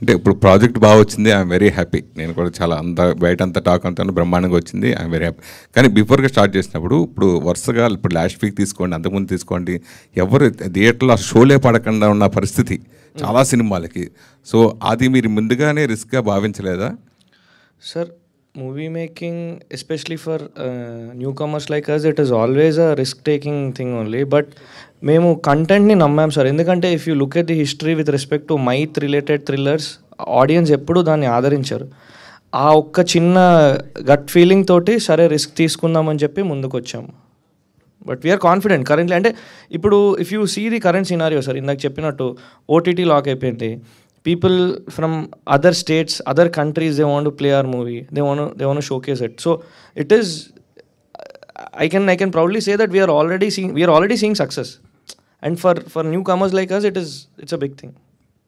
అంటే ఇప్పుడు ప్రాజెక్ట్ బాగా వచ్చింది ఐఎమ్ వెరీ హ్యాపీ నేను కూడా చాలా అంత బయట అంతా టాక్ అంతా బ్రహ్మాండంగా వచ్చింది ఐఎమ్ వెరీ హ్యాపీ కానీ బిఫోర్గా స్టార్ట్ చేసినప్పుడు ఇప్పుడు వరుసగా ఇప్పుడు లాస్ట్ వీక్ తీసుకోండి అంతకుముందు తీసుకోండి ఎవరు థియేటర్లో షోలే పడకుండా ఉన్న పరిస్థితి చాలా hmm. సినిమాలకి సో అది మీరు ముందుగానే రిస్క్గా భావించలేదా sir movie making especially for newcomers like us it is always a risk taking thing only but మేము కంటెంట్ని నమ్మాం సార్ ఎందుకంటే if you look at the history with respect to myth related thrillers audience ఎప్పుడూ దాన్ని ఆదరించారు ఆ ఒక్క చిన్న గట్ ఫీలింగ్ తోటి సరే రిస్క్ తీసుకుందామని చెప్పి ముందుకు వచ్చాము బట్ వీఆర్ కాన్ఫిడెంట్ కరెంట్లీ అంటే ఇప్పుడు if you see the current scenario sir ఇందాక చెప్పినట్టు ఓటీటీ లాక్ అయిపోయింది people from other states, other countries, they want to play our movie. They want to they want to showcase it. So it is. I can I can proudly say that we are already seeing we are already seeing success, and for for newcomers like us, it is it's a big thing.